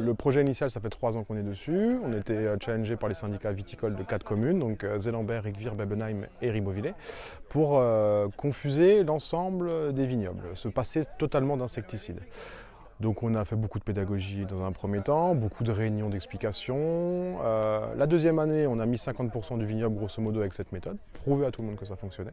Le projet initial, ça fait trois ans qu'on est dessus. On était euh, challengé par les syndicats viticoles de quatre communes, donc euh, Zellambert, Rigvier, Bebenheim et Rimovillé, pour euh, confuser l'ensemble des vignobles, se passer totalement d'insecticides. Donc on a fait beaucoup de pédagogie dans un premier temps, beaucoup de réunions d'explication. la deuxième année, on a mis 50% du vignoble grosso modo avec cette méthode, prouver à tout le monde que ça fonctionnait.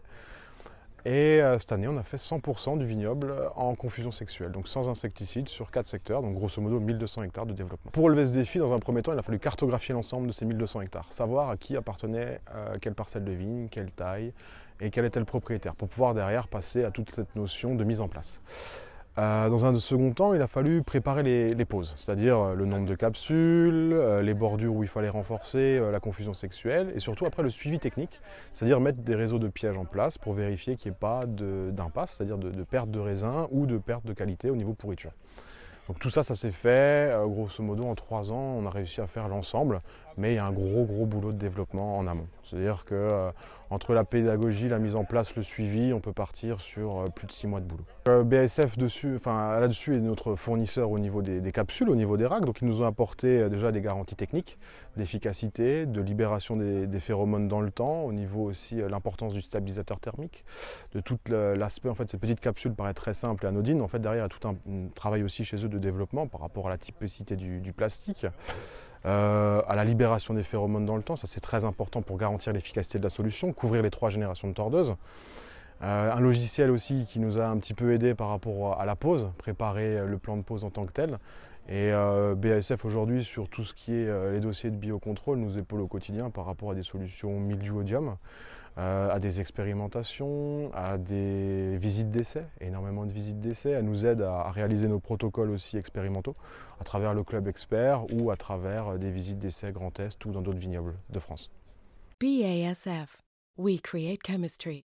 Et euh, cette année, on a fait 100% du vignoble euh, en confusion sexuelle, donc sans insecticides sur 4 secteurs, donc grosso modo 1200 hectares de développement. Pour relever ce défi, dans un premier temps, il a fallu cartographier l'ensemble de ces 1200 hectares, savoir à qui appartenait euh, quelle parcelle de vigne, quelle taille et quel était le propriétaire, pour pouvoir derrière passer à toute cette notion de mise en place. Euh, dans un second temps, il a fallu préparer les, les pauses, c'est-à-dire euh, le nombre de capsules, euh, les bordures où il fallait renforcer la confusion sexuelle, et surtout après le suivi technique, c'est-à-dire mettre des réseaux de pièges en place pour vérifier qu'il n'y ait pas d'impasse, c'est-à-dire de, de, perte de raisin ou de perte de qualité au niveau pourriture. Donc tout ça, ça s'est fait. Euh, grosso modo, en trois ans, on a réussi à faire l'ensemble, mais il y a un gros, gros boulot de développement en amont. C'est-à-dire que euh, entre la pédagogie, la mise en place, le suivi, on peut partir sur euh, plus de six mois de boulot. BSF enfin là-dessus est notre fournisseur au niveau des, capsules, au niveau des racks, donc ils nous ont apporté déjà des garanties techniques, d'efficacité, de libération des, phéromones dans le temps, au niveau aussi l'importance du stabilisateur thermique, de tout l'aspect en fait cette petite capsule paraît très simple et anodine, en fait derrière il y a tout un, travail aussi chez eux développement par rapport à la typicité du, plastique, euh, à la libération des phéromones dans le temps, ça c'est très important pour garantir l'efficacité de la solution, couvrir les trois générations de tordeuses. Euh, un logiciel aussi qui nous a un petit peu aidé par rapport à la pose, préparer euh, le plan de pose en tant que tel. Et BASF aujourd'hui sur tout ce qui est les dossiers de biocontrôle nous épaule au quotidien par rapport à des solutions milieu-odium. Euh, à des expérimentations, à des visites d'essais, énormément de visites d'essais. Elle nous aide à, réaliser nos protocoles aussi expérimentaux à travers le club expert ou à travers euh, des visites d'essais Grand Est ou dans d'autres vignobles de France. BASF, we create chemistry.